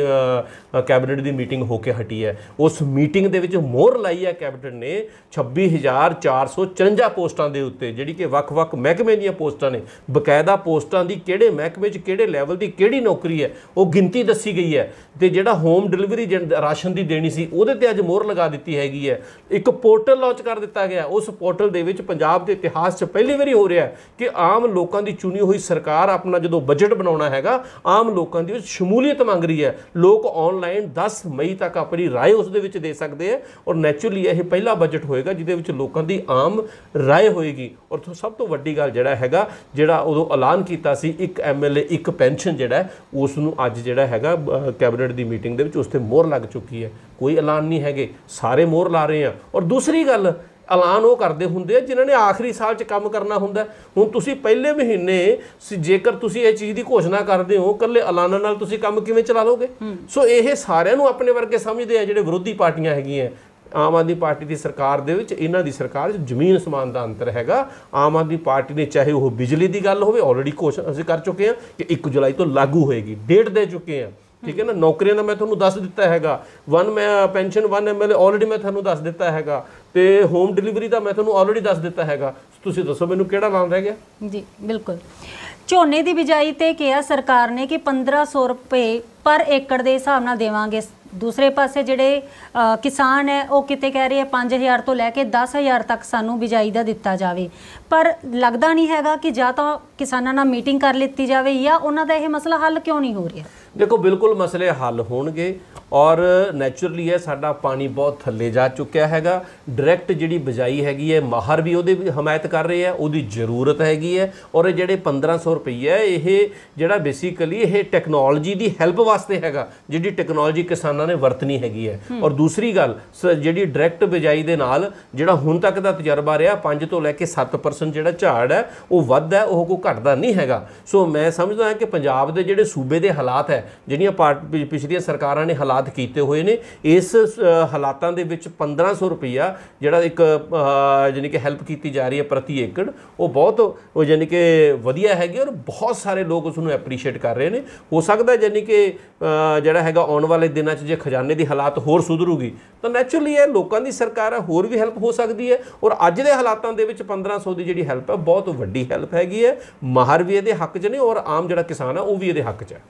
ਕੈਬਨਿਟ ਦੀ ਮੀਟਿੰਗ ਹੋ ਕੇ ਹਟੀ ਹੈ ਉਸ ਮੀਟਿੰਗ ਦੇ ਵਿੱਚ ਮੋਹਰ ਲਾਈ ਹੈ ਕੈਬਨਿਟ ਨੇ 26454 ਪੋਸਟਾਂ ਦੇ ਉੱਤੇ ਜਿਹੜੀ ਕਿ ਵੱਖ-ਵੱਖ ਮਹਿਕਮੇ ਦੀਆਂ ਪੋਸਟਾਂ ਨੇ ਬਕਾਇਦਾ ਪੋਸਟਾਂ ਦੀ ਕਿਹੜੇ ਮਹਿਕਮੇ 'ਚ ਕਿਹੜੇ ਲੈਵਲ ਦੀ ਕਿਹੜੀ ਨੌਕਰੀ ਹੈ ਉਹ ਗਿਣਤੀ ਦੱਸ ਦੱਸੀ ਗਈ ਹੈ ਤੇ ਜਿਹੜਾ ਹੋਮ ਡਿਲੀਵਰੀ ਰਾਸ਼ਨ ਦੀ ਦੇਣੀ ਸੀ ਉਹਦੇ ਤੇ ਅੱਜ ਮੋਹਰ ਲਗਾ ਦਿੱਤੀ ਹੈਗੀ ਹੈ ਇੱਕ ਪੋਰਟਲ ਲਾਂਚ ਕਰ ਦਿੱਤਾ ਗਿਆ ਉਸ ਪੋਰਟਲ ਦੇ ਵਿੱਚ ਪੰਜਾਬ ਦੇ ਇਤਿਹਾਸ 'ਚ ਪਹਿਲੀ ਵਾਰੀ ਹੋ ਰਿਹਾ ਕਿ ਆਮ ਲੋਕਾਂ ਦੀ ਚੁਣੀ ਹੋਈ ਸਰਕਾਰ ਆਪਣਾ ਜਦੋਂ ਬਜਟ ਬਣਾਉਣਾ ਹੈਗਾ ਆਮ ਲੋਕਾਂ ਦੀ ਸ਼ਮੂਲੀਅਤ ਮੰਗ ਰਹੀ ਹੈ ਲੋਕ ਆਨਲਾਈਨ 10 ਮਈ ਤੱਕ ਆਪਣੀ رائے ਉਸ ਦੇ ਵਿੱਚ ਦੇ ਸਕਦੇ ਆ ਔਰ ਨੇਚਰਲੀ ਇਹ ਪਹਿਲਾ ਬਜਟ ਹੋਏਗਾ ਜਿਹਦੇ ਵਿੱਚ ਲੋਕਾਂ ਦੀ ਆਮ رائے ਹੋਏਗੀ ਔਰ ਸਭ ਤੋਂ ਵੱਡੀ ਗੱਲ ਜਿਹੜਾ ਹੈਗਾ ਜਿਹੜਾ ਉਦੋਂ ਐਲਾਨ ਕੀਤਾ ਸੀ ਇੱਕ ਐਮਐਲਏ ਇੱਕ ਪੈਨਸ਼ਨ ਜਿਹੜਾ ਉਸ ਨੂੰ ਅੱਜ ਜਿਹੜਾ ਹੈਗਾ ਹੋਇਆ ਕੈਬਨਿਟ ਦੀ ਮੀਟਿੰਗ ਦੇ ਵਿੱਚ ਉਸ ਤੇ ਮੋਹਰ ਲੱਗ ਚੁੱਕੀ ਹੈ ਕੋਈ ਐਲਾਨ ਨਹੀਂ ਹੈਗੇ ਸਾਰੇ ਮੋਹਰ ਲਾ ਰਹੇ ਆ ਔਰ ਦੂਸਰੀ ਗੱਲ ਐਲਾਨ ਉਹ ਕਰਦੇ ਹੁੰਦੇ ਆ ਜਿਨ੍ਹਾਂ ਨੇ ਆਖਰੀ ਸਾਲ 'ਚ ਕੰਮ ਕਰਨਾ ਹੁੰਦਾ ਹੁਣ ਤੁਸੀਂ ਪਹਿਲੇ ਮਹੀਨੇ ਜੇਕਰ ਤੁਸੀਂ ਇਹ ਚੀਜ਼ ਦੀ ਘੋਸ਼ਣਾ ਕਰਦੇ ਹੋ ਕੱਲੇ ਐਲਾਨਾਂ ਨਾਲ ਤੁਸੀਂ ਕੰਮ ਕਿਵੇਂ ਚਲਾ ਲੋਗੇ ਸੋ ਇਹ ਸਾਰਿਆਂ ਨੂੰ ਆਪਣੇ ਵਰਗੇ ਸਮਝਦੇ ਆ ਜਿਹੜੇ ਵਿਰੋਧੀ ਪਾਰਟੀਆਂ ਹੈਗੀਆਂ ਆਮ ਆਦਮੀ ਪਾਰਟੀ ਦੀ ਸਰਕਾਰ ਦੇ ਵਿੱਚ ਇਹਨਾਂ ਦੀ ਸਰਕਾਰ 'ਚ ਜ਼ਮੀਨ ਸਮਾਨ ਦਾ ਅੰਤਰ ਹੈਗਾ ਆਮ ਆਦਮੀ ਪਾਰਟੀ ਨੇ ਚਾਹੇ ਉਹ ਬਿਜਲੀ ਦੀ ਗੱਲ ਹੋਵੇ ਆਲਰੇਡੀ ਕੋਸ਼ਿਸ਼ ਅਸੀਂ ਕਰ ਚੁੱਕੇ ਹਾਂ ਕਿ 1 ਜੁਲਾਈ ਤੋਂ ਲਾਗੂ ਹੋਏਗੀ ਡੇਟ ਦੇ ਚੁੱਕੇ ਹਾਂ ਠੀਕ ਹੈ ਨਾ ਨੌਕਰੀਆਂ ਦਾ ਮੈਂ ਤੁਹਾਨੂੰ ਦੱਸ ਦਿੱਤਾ ਹੈਗਾ ਵਨ ਮੈਂ ਪੈਨਸ਼ਨ ਵਨ ਐਮਐਲ ਆਲਰੇਡੀ ਮੈਂ ਤੁਹਾਨੂੰ ਦੱਸ ਦਿੱਤਾ ਹੈਗਾ ਤੇ ਹੋਮ ਡਿਲੀਵਰੀ ਦਾ ਮੈਂ ਤੁਹਾਨੂੰ ਆਲਰੇਡੀ ਦੱਸ ਦਿੱਤਾ ਹੈਗਾ ਤੁਸੀਂ ਦੱਸੋ ਮੈਨੂੰ ਕਿਹੜਾ ਨਾਮ ਰਹਿ ਗਿਆ ਜੀ ਬਿਲਕੁਲ ਝੋਨੇ ਦੀ ਬਿਜਾਈ ਤੇ ਕਿਹਾ ਸਰਕਾਰ ਨੇ ਕਿ 1500 ਰੁਪਏ ਪਰ ਏਕੜ ਦੇ ਹਿਸਾਬ ਨਾਲ ਦੇਵਾਂਗੇ ਦੂਸਰੇ ਪਾਸੇ ਜਿਹੜੇ ਕਿਸਾਨ ਹੈ ਉਹ ਕਿਤੇ ਕਹਿ ਰਹੇ ਆ 5000 ਤੋਂ ਲੈ ਕੇ 10000 ਤੱਕ ਸਾਨੂੰ ਬਿਜਾਈ ਦਾ ਦਿੱਤਾ ਜਾਵੇ ਪਰ ਲੱਗਦਾ ਨਹੀਂ ਹੈਗਾ ਕਿ ਜਾਂ ਤਾਂ ਕਿਸਾਨਾਂ ਨਾਲ ਮੀਟਿੰਗ ਕਰ ਲਿੱਤੀ ਜਾਵੇ ਜਾਂ ਉਹਨਾਂ ਦਾ ਇਹ ਮਸਲਾ ਹੱਲ ਕਿਉਂ ਨਹੀਂ ਹੋ ਰਿਹਾ ਦੇਖੋ ਬਿਲਕੁਲ ਮਸਲੇ ਹੱਲ ਹੋਣਗੇ ਔਰ ਨੇਚਰਲੀ ਹੈ ਸਾਡਾ ਪਾਣੀ ਬਹੁਤ ਥੱਲੇ ਜਾ ਚੁੱਕਿਆ ਹੈਗਾ ਡਾਇਰੈਕਟ ਜਿਹੜੀ ਬਜਾਈ ਹੈਗੀ ਹੈ ਮਾਹਰ ਵੀ ਉਹਦੇ ਵੀ ਹਮਾਇਤ ਕਰ ਰਹੇ ਆ ਉਹਦੀ ਜ਼ਰੂਰਤ ਹੈਗੀ ਹੈ ਔਰ ਇਹ ਜਿਹੜੇ 1500 ਰੁਪਏ ਇਹ ਜਿਹੜਾ ਬੇਸਿਕਲੀ ਇਹ ਟੈਕਨੋਲੋਜੀ ਦੀ ਹੈਲਪ ਵਾਸਤੇ ਹੈਗਾ ਜਿਹੜੀ ਟੈਕਨੋਲੋਜੀ ਕਿਸਾਨਾਂ ਨੇ ਵਰਤਨੀ ਹੈਗੀ ਹੈ ਔਰ ਦੂਸਰੀ ਗੱਲ ਜਿਹੜੀ ਡਾਇਰੈਕਟ ਬਜਾਈ ਦੇ ਨਾਲ ਜਿਹੜਾ ਹੁਣ ਤੱਕ ਦਾ ਤਜਰਬਾ ਰਿਹਾ 5 ਤੋਂ ਲੈ ਕੇ 7% ਜਿਹੜਾ ਝਾੜ ਹੈ ਉਹ ਵੱਧ ਹੈ ਉਹ ਕੋ ਘਟਦਾ ਨਹੀਂ ਹੈਗਾ ਸੋ ਮੈਂ ਸਮਝਦਾ ਹਾਂ ਕਿ ਪੰਜਾਬ ਦੇ ਜਿਹੜੇ ਸੂਬੇ ਦੇ ਹਾਲਾਤ ਹੈ ਜਿਹੜੀਆਂ ਪਿਛਲੀਆਂ ਸਰਕਾਰਾਂ ਨੇ ਹਾਲਾਤ ਬਰਬਾਦ ਕੀਤੇ ਹੋਏ ਨੇ ਇਸ ਹਾਲਾਤਾਂ ਦੇ ਵਿੱਚ 1500 ਰੁਪਇਆ ਜਿਹੜਾ ਇੱਕ ਯਾਨੀ ਕਿ ਹੈਲਪ ਕੀਤੀ ਜਾ ਰਹੀ ਹੈ ਪ੍ਰਤੀ ਏਕੜ ਉਹ ਬਹੁਤ ਉਹ ਯਾਨੀ ਕਿ ਵਧੀਆ ਹੈਗੀ ਔਰ ਬਹੁਤ ਸਾਰੇ ਲੋਕ ਉਸ ਨੂੰ ਐਪਰੀਸ਼ੀਏਟ ਕਰ ਰਹੇ ਨੇ ਹੋ ਸਕਦਾ ਯਾਨੀ ਕਿ ਜਿਹੜਾ ਹੈਗਾ ਆਉਣ ਵਾਲੇ ਦਿਨਾਂ 'ਚ ਜੇ ਖਜ਼ਾਨੇ ਦੀ ਹਾਲਾਤ ਹੋਰ ਸੁਧਰੂਗੀ ਤਾਂ ਨੈਚੁਰਲੀ ਇਹ ਲੋਕਾਂ ਦੀ ਸਰਕਾਰ ਹੈ ਹੋਰ ਵੀ ਹੈਲਪ ਹੋ ਸਕਦੀ ਹੈ ਔਰ ਅੱਜ ਦੇ ਹਾਲਾਤਾਂ ਦੇ ਵਿੱਚ 1500 ਦੀ ਜਿਹੜੀ ਹੈਲਪ ਹੈ ਬਹੁਤ ਵੱਡੀ ਹੈਲਪ ਹੈਗੀ ਹੈ ਮਹਾਰਵੀਏ ਦੇ ਹੱਕ 'ਚ ਨੇ ਔਰ ਆਮ ਜਿਹੜਾ ਕਿਸਾਨ ਹੈ ਉਹ ਵੀ ਇਹਦੇ ਹੱਕ 'ਚ ਹੈ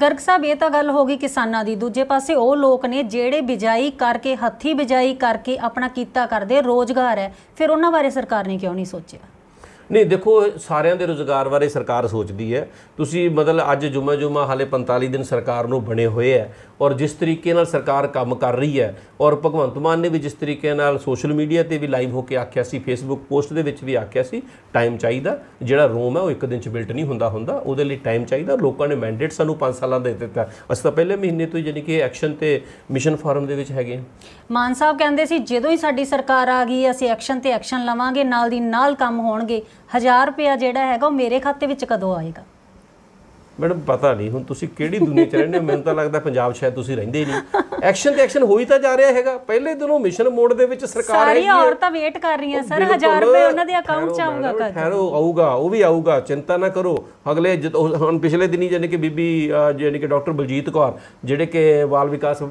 ਗਰਗ ਸਾਹਿਬ ਇਹ ਤਾਂ ਗੱਲ ਹੋ ਗਈ ਕਿਸਾਨਾਂ ਦੀ ਦੂਜੇ ਪਾਸੇ ਉਹ ਲੋਕ ਨੇ ਜਿਹੜੇ ਬਿਜਾਈ ਕਰਕੇ ਹੱਥੀ ਬਿਜਾਈ ਕਰਕੇ ਆਪਣਾ ਕੀਤਾ ਕਰਦੇ ਰੋਜ਼ਗਾਰ ਹੈ ਫਿਰ ਉਹਨਾਂ ਬਾਰੇ ਸਰਕਾਰ ਨੇ ਕਿਉਂ ਨਹੀਂ ਸੋਚਿਆ ਨਹੀਂ ਦੇਖੋ ਸਾਰਿਆਂ ਦੇ ਰੋਜ਼ਗਾਰ ਬਾਰੇ ਸਰਕਾਰ ਸੋਚਦੀ ਹੈ ਤੁਸੀਂ ਮਤਲਬ ਅੱਜ ਜੁਮਾ ਜੁਮਾ ਹਾਲੇ 45 ਦਿਨ ਸਰਕਾਰ ਨੂੰ ਬਣੇ ਹੋਏ ਹੈ ਔਰ ਜਿਸ ਤਰੀਕੇ ਨਾਲ ਸਰਕਾਰ ਕੰਮ ਕਰ ਰਹੀ ਹੈ ਔਰ ਭਗਵੰਤ ਮਾਨ ਨੇ ਵੀ ਜਿਸ ਤਰੀਕੇ ਨਾਲ ਸੋਸ਼ਲ ਮੀਡੀਆ ਤੇ ਵੀ ਲਾਈਵ ਹੋ ਕੇ ਆਖਿਆ ਸੀ ਫੇਸਬੁੱਕ ਪੋਸਟ ਦੇ ਵਿੱਚ ਵੀ ਆਖਿਆ ਸੀ ਟਾਈਮ ਚਾਹੀਦਾ ਜਿਹੜਾ ਰੋਮ ਹੈ ਉਹ ਇੱਕ ਦਿਨ ਚ ਬਿਲਟ ਨਹੀਂ ਹੁੰਦਾ ਹੁੰਦਾ ਉਹਦੇ ਲਈ ਟਾਈਮ ਚਾਹੀਦਾ ਲੋਕਾਂ ਨੇ ਮੈਂਡੇਟ ਸਾਨੂੰ 5 ਸਾਲਾਂ ਦੇ ਦਿੱਤਾ ਅਸੀਂ ਤਾਂ ਪਹਿਲੇ ਮਹੀਨੇ ਤੋਂ ਯਾਨੀ ਕਿ ਐਕਸ਼ਨ ਤੇ ਮਿਸ਼ਨ ਫਾਰਮ ਦੇ ਵਿੱਚ ਹੈਗੇ ਮਾਨ ਸਾਹਿਬ ਕਹਿੰਦੇ ਸੀ ਜਦੋਂ ਹੀ ਸਾਡੀ ਸਰਕਾਰ ਆ ਗਈ ਅਸੀਂ ਐਕਸ਼ਨ ਤੇ ਐਕਸ਼ਨ ਲਵਾਂਗੇ ਨਾਲ ਦੀ ਨਾਲ ਕੰਮ ਹੋਣਗੇ 1000 ਰੁਪਿਆ ਜਿਹੜਾ ਹੈਗਾ ਉਹ ਮੇਰੇ ਖਾਤੇ ਵਿੱਚ ਕਦੋਂ ਆਏਗਾ ਮੈਡਮ ਪਤਾ ਨਹੀਂ ਹੁਣ ਤੁਸੀਂ ਕਿਹੜੀ ਦੁਨੀਆ 'ਚ ਰਹਿੰਦੇ ਹੋ ਮੈਨੂੰ ਤਾਂ ਲੱਗਦਾ ਪੰਜਾਬ ਸ਼ਾਇਦ ਤੁਸੀਂ ਰਹਿੰਦੇ ਨਹੀਂ ਐਕਸ਼ਨ ਤੇ ਐਕਸ਼ਨ ਹੋਈ ਤਾਂ ਜਾ ਰਿਹਾ ਹੈਗਾ ਪਹਿਲੇ ਦਿਨੋਂ ਮਿਸ਼ਨ ਮੋਡ ਦੇ ਵਿੱਚ ਸਰਕਾਰ ਹੈਗੀ ਸਾਰੀਆਂ ਔਰਤਾਂ ਵੇਟ ਕਰ ਰਹੀਆਂ ਸਰ 1000 ਰੁਪਏ ਉਹਨਾਂ ਦੇ ਅਕਾਊਂਟ 'ਚ ਆਊਗਾ ਕਦ ਉਹ ਆਊਗਾ ਉਹ ਵੀ ਆਊਗਾ ਚਿੰਤਾ ਨਾ ਕਰੋ ਅਗਲੇ ਹੁਣ ਪਿਛਲੇ ਦਿਨੀ ਜਾਨੀ ਕਿ ਬੀਬੀ ਜਾਨੀ ਕਿ ਡਾਕਟਰ ਬਲਜੀਤ ਕੌਰ ਜਿਹੜੇ ਕਿ ਵਾਲ ਵਿਕਾਸ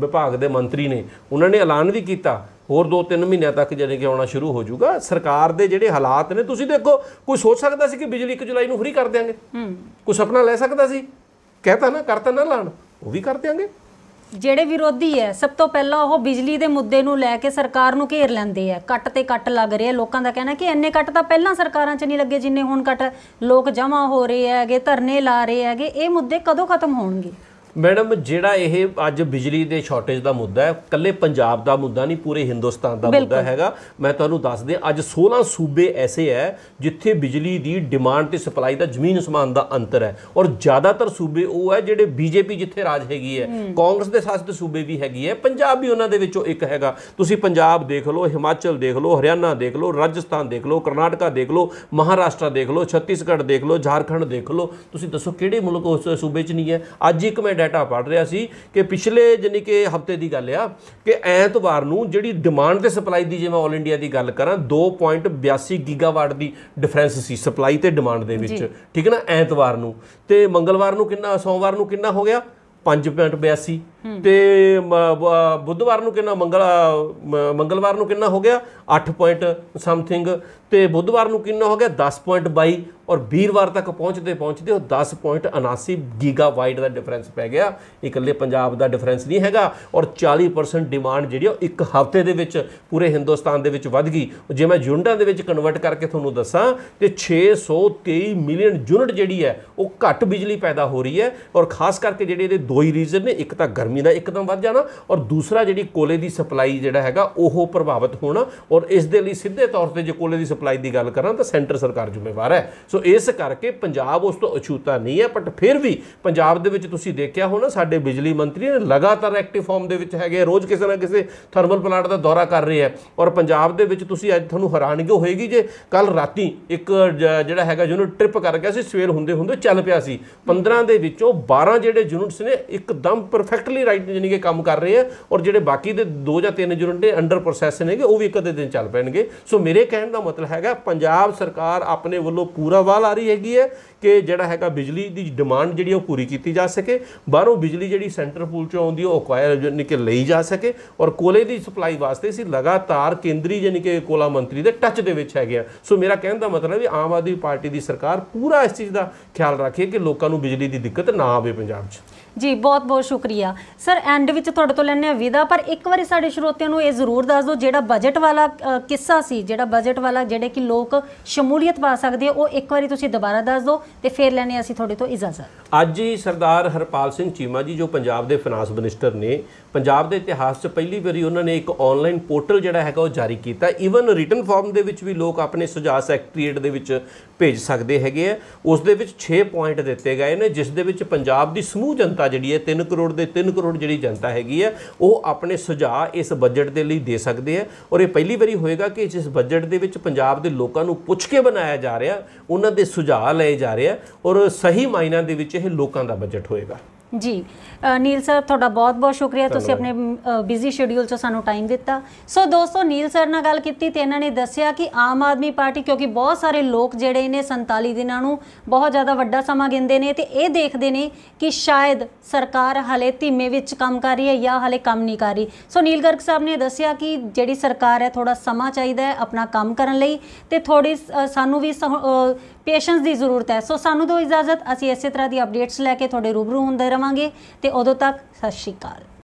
ਵਿਭਾਗ ਦੇ ਮੰਤਰੀ ਨੇ ਉਹਨਾਂ ਨੇ ਐਲਾਨ ਵੀ ਕੀਤਾ ਹੋਰ 2-3 ਮਹੀਨਿਆਂ ਤੱਕ ਜਿਹੜੇ ਕਿ ਆਉਣਾ ਸ਼ੁਰੂ ਹੋ ਜਾਊਗਾ ਸਰਕਾਰ ਦੇ ਜਿਹੜੇ ਹਾਲਾਤ ਨੇ ਤੁਸੀਂ ਦੇਖੋ ਕੋਈ ਸੋਚ ਸਕਦਾ ਸੀ ਕਿ ਬਿਜਲੀ 1 ਜੁਲਾਈ ਨੂੰ ਫ੍ਰੀ ਕਰ ਦੇਾਂਗੇ ਹੂੰ ਕੋਈ ਸੁਪਨਾ ਲੈ ਸਕਦਾ ਸੀ ਕਹਤਾ ਨਾ ਕਰਤਾ ਨਾ ਲਾਣ ਉਹ ਵੀ ਕਰ ਦੇਾਂਗੇ ਜਿਹੜੇ ਵਿਰੋਧੀ ਹੈ ਸਭ ਤੋਂ ਪਹਿਲਾਂ ਉਹ ਬਿਜਲੀ ਦੇ ਮੁੱਦੇ ਨੂੰ ਲੈ ਕੇ ਸਰਕਾਰ ਨੂੰ ਘੇਰ ਲੈਂਦੇ ਆ ਕੱਟ ਤੇ ਕੱਟ ਲੱਗ ਰਹੇ ਆ ਲੋਕਾਂ ਦਾ ਕਹਿਣਾ ਕਿ ਇੰਨੇ ਕੱਟ ਤਾਂ ਪਹਿਲਾਂ ਸਰਕਾਰਾਂ 'ਚ ਨਹੀਂ ਲੱਗੇ ਜਿੰਨੇ ਹੁਣ ਕੱਟ ਲੋਕ ਜਮਾ ਹੋ ਰਹੇ ਹੈਗੇ ਧਰਨੇ ਲਾ ਰਹੇ ਹੈਗੇ ਇਹ ਮੁੱਦੇ ਕਦੋਂ ਖਤਮ ਹੋਣਗੇ ਮੈਡਮ ਜਿਹੜਾ ਇਹ ਅੱਜ ਬਿਜਲੀ ਦੇ ਸ਼ਾਰਟੇਜ ਦਾ ਮੁੱਦਾ ਹੈ ਕੱਲੇ ਪੰਜਾਬ ਦਾ ਮੁੱਦਾ ਨਹੀਂ ਪੂਰੇ ਹਿੰਦੁਸਤਾਨ ਦਾ ਮੁੱਦਾ ਹੈਗਾ ਮੈਂ ਤੁਹਾਨੂੰ ਦੱਸ ਦੇ ਅੱਜ 16 ਸੂਬੇ ਐਸੇ ਹੈ ਜਿੱਥੇ ਬਿਜਲੀ ਦੀ ਡਿਮਾਂਡ ਤੇ ਸਪਲਾਈ ਦਾ ਜ਼ਮੀਨ ਅਸਮਾਨ ਦਾ ਅੰਤਰ ਹੈ ਔਰ ਜ਼ਿਆਦਾਤਰ ਸੂਬੇ ਉਹ ਹੈ ਜਿਹੜੇ ਬੀਜੇਪੀ ਜਿੱਥੇ ਰਾਜ ਹੈਗੀ ਹੈ ਕਾਂਗਰਸ ਦੇ ਸਾਥ ਦੇ ਸੂਬੇ ਵੀ ਹੈਗੀ ਹੈ ਪੰਜਾਬ ਵੀ ਉਹਨਾਂ ਦੇ ਵਿੱਚੋਂ ਇੱਕ ਹੈਗਾ ਤੁਸੀਂ ਪੰਜਾਬ ਦੇਖ ਲਓ ਹਿਮਾਚਲ ਦੇਖ ਲਓ ਹਰਿਆਣਾ ਦੇਖ ਲਓ ਰਾਜਸਥਾਨ ਦੇਖ ਲਓ ਕਰਨਾਟਕਾ ਦੇਖ ਲਓ ਮਹਾਰਾਸ਼ਟਰ ਦੇਖ ਲਓ ਛੱਤੀਸਗੜ੍ਹ ਦੇਖ ਲਓ ਝਾਰਖੰਡ ਦੇਖ ਲਓ ਤੁਸੀਂ ਦੱਸੋ ਕਿਹੜੇ ਮੁਲਕ ਉਸ ਸੂਬੇ 'ਚ ਨਹੀਂ ਹੈ ਅੱਜ ਇੱਕ ਮੈਂ ਡਾਟਾ ਪੜ ਰਿਹਾ ਸੀ ਕਿ ਪਿਛਲੇ ਜਨਨ ਕਿ ਹਫਤੇ ਦੀ ਗੱਲ ਆ ਕਿ ਐਤਵਾਰ ਨੂੰ ਜਿਹੜੀ ਡਿਮਾਂਡ ਤੇ ਸਪਲਾਈ ਦੀ ਜੇ ਮੈਂ 올 ਇੰਡੀਆ ਦੀ ਗੱਲ ਕਰਾਂ 2.82 ਗੀਗਾਵਾਟ ਦੀ ਡਿਫਰੈਂਸ ਸੀ ਸਪਲਾਈ ਤੇ ਡਿਮਾਂਡ ਦੇ ਵਿੱਚ ਠੀਕ ਹੈ ਨਾ ਐਤਵਾਰ ਨੂੰ ਤੇ ਮੰਗਲਵਾਰ ਨੂੰ ਕਿੰਨਾ ਸੋਮਵਾਰ ਨੂੰ ਕਿੰਨਾ ਹੋ ਗਿਆ 5.82 ਤੇ ਬੁੱਧਵਾਰ ਨੂੰ ਕਿੰਨਾ ਮੰਗਲ ਮੰਗਲਵਾਰ ਨੂੰ ਕਿੰਨਾ ਹੋ ਗਿਆ 8 ਪੁਆਇੰਟ ਸਮਥਿੰਗ ਤੇ ਬੁੱਧਵਾਰ ਨੂੰ ਕਿੰਨਾ ਹੋ ਗਿਆ 10.22 ਔਰ ਵੀਰਵਾਰ ਤੱਕ ਪਹੁੰਚਦੇ ਪਹੁੰਚਦੇ ਉਹ 10.79 ਵਾਈਡ ਦਾ ਡਿਫਰੈਂਸ ਪੈ ਗਿਆ ਇਕੱਲੇ ਪੰਜਾਬ ਦਾ ਡਿਫਰੈਂਸ ਨਹੀਂ ਹੈਗਾ ਔਰ 40% ਡਿਮਾਂਡ ਜਿਹੜੀ ਉਹ ਇੱਕ ਹਫ਼ਤੇ ਦੇ ਵਿੱਚ ਪੂਰੇ ਹਿੰਦੁਸਤਾਨ ਦੇ ਵਿੱਚ ਵਧ ਗਈ ਜੇ ਮੈਂ ਯੂਨਿਟਾਂ ਦੇ ਵਿੱਚ ਕਨਵਰਟ ਕਰਕੇ ਤੁਹਾਨੂੰ ਦੱਸਾਂ ਤੇ 623 ਮਿਲੀਅਨ ਯੂਨਿਟ ਜਿਹੜੀ ਹੈ ਉਹ ਘੱਟ ਬਿਜਲੀ ਪੈਦਾ ਹੋ ਰਹੀ ਹੈ ਔਰ ਖਾਸ ਕਰਕੇ ਜਿਹੜੇ ਇਹਦੇ ਦੋ ਹੀ ਰੀਜ਼ਨ ਨੇ ਇੱਕ ਤਾਂ ਗਰਮੀ ਗਰਮੀ ਦਾ ਇੱਕਦਮ ਵੱਧ ਜਾਣਾ ਔਰ ਦੂਸਰਾ ਜਿਹੜੀ ਕੋਲੇ ਦੀ ਸਪਲਾਈ ਜਿਹੜਾ ਹੈਗਾ ਉਹ ਪ੍ਰਭਾਵਿਤ ਹੋਣਾ ਔਰ ਇਸ ਦੇ ਲਈ ਸਿੱਧੇ ਤੌਰ ਤੇ ਜੇ ਕੋਲੇ ਦੀ ਸਪਲਾਈ ਦੀ ਗੱਲ ਕਰਾਂ ਤਾਂ ਸੈਂਟਰ ਸਰਕਾਰ ਜ਼ਿੰਮੇਵਾਰ ਹੈ ਸੋ ਇਸ ਕਰਕੇ ਪੰਜਾਬ ਉਸ ਤੋਂ ਅਛੂਤਾ ਨਹੀਂ ਹੈ ਬਟ ਫਿਰ ਵੀ ਪੰਜਾਬ ਦੇ ਵਿੱਚ ਤੁਸੀਂ ਦੇਖਿਆ ਹੋਣਾ ਸਾਡੇ ਬਿਜਲੀ ਮੰਤਰੀ ਨੇ ਲਗਾਤਾਰ ਐਕਟਿਵ ਫਾਰਮ ਦੇ ਵਿੱਚ ਹੈਗੇ ਰੋਜ਼ ਕਿਸੇ ਨਾ ਕਿਸੇ ਥਰਮਲ ਪਲਾਂਟ ਦਾ ਦੌਰਾ ਕਰ ਰਹੇ ਹੈ ਔਰ ਪੰਜਾਬ ਦੇ ਵਿੱਚ ਤੁਸੀਂ ਅੱਜ ਤੁਹਾਨੂੰ ਹੈਰਾਨਗੀ ਹੋਏਗੀ ਜੇ ਕੱਲ ਰਾਤੀ ਇੱਕ ਜਿਹੜਾ ਹੈਗਾ ਜਿਹਨੂੰ ਟ੍ਰਿਪ ਕਰ ਗਿਆ ਸੀ ਸਵੇਰ ਹੁੰਦੇ ਹੁੰਦੇ ਚੱਲ ਪਿਆ ਸੀ 15 ਦੇ ਵਿੱਚੋਂ 12 ਜਿਹੜੇ ਯੂਨਿਟਸ ਨੇ ਇੱਕਦਮ ਪਰਫੈਕਟਲੀ ਲੀਗਲੀ ਰਾਈਟ ਜਾਨੀ ਕਿ ਕੰਮ ਕਰ ਰਹੇ ਆ ਔਰ ਜਿਹੜੇ ਬਾਕੀ ਦੇ ਦੋ ਜਾਂ ਤਿੰਨ ਜੁਰੰਡੇ ਅੰਡਰ ਪ੍ਰੋਸੈਸ ਨੇਗੇ ਉਹ ਵੀ ਇੱਕ ਅੱਧੇ ਦਿਨ ਚੱਲ ਪੈਣਗੇ ਸੋ ਮੇਰੇ ਕਹਿਣ ਦਾ ਮਤਲਬ ਹੈਗਾ ਪੰਜਾਬ ਸਰਕਾਰ ਆਪਣੇ ਵੱਲੋਂ ਪੂਰਾ ਵਾਲ ਆ ਰਹੀ ਹੈਗੀ ਹੈ ਕਿ ਜਿਹੜਾ ਹੈਗਾ ਬਿਜਲੀ ਦੀ ਡਿਮਾਂਡ ਜਿਹੜੀ ਉਹ ਪੂਰੀ ਕੀਤੀ ਜਾ ਸਕੇ ਬਾਹਰੋਂ ਬਿਜਲੀ ਜਿਹੜੀ ਸੈਂਟਰ ਪੂਲ ਚੋਂ ਆਉਂਦੀ ਉਹ ਅਕਵਾਇਰ ਜਾਨੀ ਕਿ ਲਈ ਜਾ ਸਕੇ ਔਰ ਕੋਲੇ ਦੀ ਸਪਲਾਈ ਵਾਸਤੇ ਸੀ ਲਗਾਤਾਰ ਕੇਂਦਰੀ ਜਾਨੀ ਕਿ ਕੋਲਾ ਮੰਤਰੀ ਦੇ ਟੱਚ ਦੇ ਵਿੱਚ ਹੈਗੇ ਆ ਸੋ ਮੇਰਾ ਕਹਿਣ ਦਾ ਮਤਲਬ ਹੈ ਆਮ ਆਦਮੀ ਪਾਰਟੀ ਦੀ ਸਰਕਾਰ ਪੂਰਾ ਇਸ ਚੀਜ਼ ਦਾ ਖਿਆਲ ਰੱਖੇ ਕਿ ਲੋਕਾਂ ਨੂੰ ਬਿਜਲੀ ਦੀ ਦਿੱਕਤ ਨਾ ਆਵੇ ਪੰਜਾਬ 'ਚ ਜੀ ਬਹੁਤ ਬਹੁਤ ਸ਼ੁਕਰੀਆ ਸਰ ਐਂਡ ਵਿੱਚ ਤੁਹਾਡੇ ਤੋਂ ਲੈਣੇ ਆ ਵਿਦਾ ਪਰ ਇੱਕ ਵਾਰੀ ਸਾਡੇ ਸਰੋਤਿਆਂ ਨੂੰ ਇਹ ਜ਼ਰੂਰ ਦੱਸ ਦਿਓ ਜਿਹੜਾ ਬਜਟ ਵਾਲਾ ਕਿੱਸਾ ਸੀ ਜਿਹੜਾ ਬਜਟ ਵਾਲਾ ਜਿਹੜੇ ਕਿ ਲੋਕ ਸ਼ਮੂਲੀਅਤ ਪਾ ਸਕਦੇ ਉਹ ਇੱਕ ਵਾਰੀ ਤੁਸੀਂ ਦੁਬਾਰਾ ਦੱਸ ਦਿਓ ਤੇ ਫਿਰ ਲੈਣੇ ਅਸੀਂ ਤੁਹਾਡੇ ਤੋਂ ਇਜਾਜ਼ਤ ਅੱਜ ਹੀ ਸਰਦਾਰ ਹਰਪਾਲ ਸਿੰਘ ਚੀਮਾ ਜੀ ਜੋ ਪੰਜਾਬ ਦੇ ਫਾਈਨਾਂਸ ਮਿਨਿਸਟਰ ਨੇ ਪੰਜਾਬ ਦੇ ਇਤਿਹਾਸ 'ਚ ਪਹਿਲੀ ਵਾਰੀ ਉਹਨਾਂ ਨੇ ਇੱਕ ਆਨਲਾਈਨ ਪੋਰਟਲ ਜਿਹੜਾ ਹੈਗਾ ਉਹ ਜਾਰੀ ਕੀਤਾ ਈਵਨ ਰਿਟਨ ਫਾਰਮ ਦੇ ਵਿੱਚ ਵੀ ਲੋਕ ਆਪਣੇ ਸੁਝਾਅ ਸੈਕਟਰੀਏਟ ਦੇ ਵਿੱਚ ਭੇਜ ਸਕਦੇ ਹੈਗੇ ਆ ਉਸ ਦੇ ਵਿੱਚ 6 ਪੁਆਇੰਟ ਦਿੱਤੇ ਗਏ ਨੇ ਜਿਸ ਦੇ ਵਿੱਚ ਪੰਜਾਬ ਦੀ ਸਮੂਹ ਜਨਤਾ ਜਿਹੜੀ ਹੈ 3 ਕਰੋੜ ਦੇ 3 ਕਰੋੜ ਜਿਹੜੀ ਜਨਤਾ ਹੈਗੀ ਹੈ ਉਹ ਆਪਣੇ ਸੁਝਾਅ ਇਸ ਬਜਟ ਦੇ ਲਈ ਦੇ ਸਕਦੇ ਆ ਔਰ ਇਹ ਪਹਿਲੀ ਵਾਰੀ ਹੋਏਗਾ ਕਿ ਇਸ ਬਜਟ ਦੇ ਵਿੱਚ ਪੰਜਾਬ ਦੇ ਲੋਕਾਂ ਨੂੰ ਪੁੱਛ ਕੇ ਬਣਾਇਆ ਜਾ ਰਿਹਾ ਉਹਨਾਂ ਦੇ ਸੁਝਾਅ ਲਏ ਜਾ ਰਹੇ ਆ ਔਰ ਸਹੀ ਮਾਇਨਿਆਂ ਦੇ ਵਿੱਚ ਇਹ ਲੋਕਾਂ ਦਾ ਬਜਟ ਹੋਏਗਾ ਜੀ ਨੀਲ ਸਰ ਤੁਹਾਡਾ ਬਹੁਤ-ਬਹੁਤ ਸ਼ੁਕਰੀਆ ਤੁਸੀਂ ਆਪਣੇ ਬਿਜ਼ੀ ਸ਼ੈਡਿਊਲ 'ਚ ਸਾਨੂੰ ਟਾਈਮ ਦਿੱਤਾ ਸੋ ਦੋਸਤੋ ਨੀਲ ਸਰ ਨਾਲ ਗੱਲ ਕੀਤੀ ਤੇ ਇਹਨਾਂ ਨੇ ਦੱਸਿਆ ਕਿ ਆਮ ਆਦਮੀ ਪਾਰਟੀ ਕਿਉਂਕਿ ਬਹੁਤ ਸਾਰੇ ਲੋਕ ਜਿਹੜੇ ਨੇ 47 ਦਿਨਾਂ ਨੂੰ ਬਹੁਤ ਜ਼ਿਆਦਾ ਵੱਡਾ ਸਮਾਂ ਗਿੰਦੇ ਨੇ ਤੇ ਇਹ ਦੇਖਦੇ ਨੇ ਕਿ ਸ਼ਾਇਦ ਸਰਕਾਰ ਹਲੇ ਧੀਮੇ ਵਿੱਚ ਕੰਮ ਕਰ ਰਹੀ ਹੈ ਜਾਂ ਹਲੇ ਕੰਮ ਨਹੀਂ ਕਰ ਰਹੀ ਸੋ ਨੀਲ ਗਰਗ ਸਾਹਿਬ ਨੇ ਦੱਸਿਆ ਕਿ ਜਿਹੜੀ ਸਰਕਾਰ ਹੈ ਥੋੜਾ ਸਮਾਂ ਚਾਹੀਦਾ ਹੈ ਆਪਣਾ ਕੰਮ ਕਰਨ ਲਈ ਤੇ ਥੋੜੀ ਸਾਨੂੰ ਵੀ ਪੇਸ਼ੈਂਸ ਦੀ ਜ਼ਰੂਰਤ ਹੈ ਸੋ ਸਾਨੂੰ ਦਿਓ ਇਜਾਜ਼ਤ ਅਸੀਂ ਇਸੇ ਤਰ੍ਹਾਂ ਦੀ ਅਪਡੇਟਸ ਲੈ ਕੇ ਤੁਹਾਡੇ ਰੂਬਰੂ ਹੁੰਦੇ ਰਵਾਂਗੇ ਤੇ ਉਦੋਂ ਤੱਕ ਸਤਿ ਸ਼੍ਰੀ ਅਕਾਲ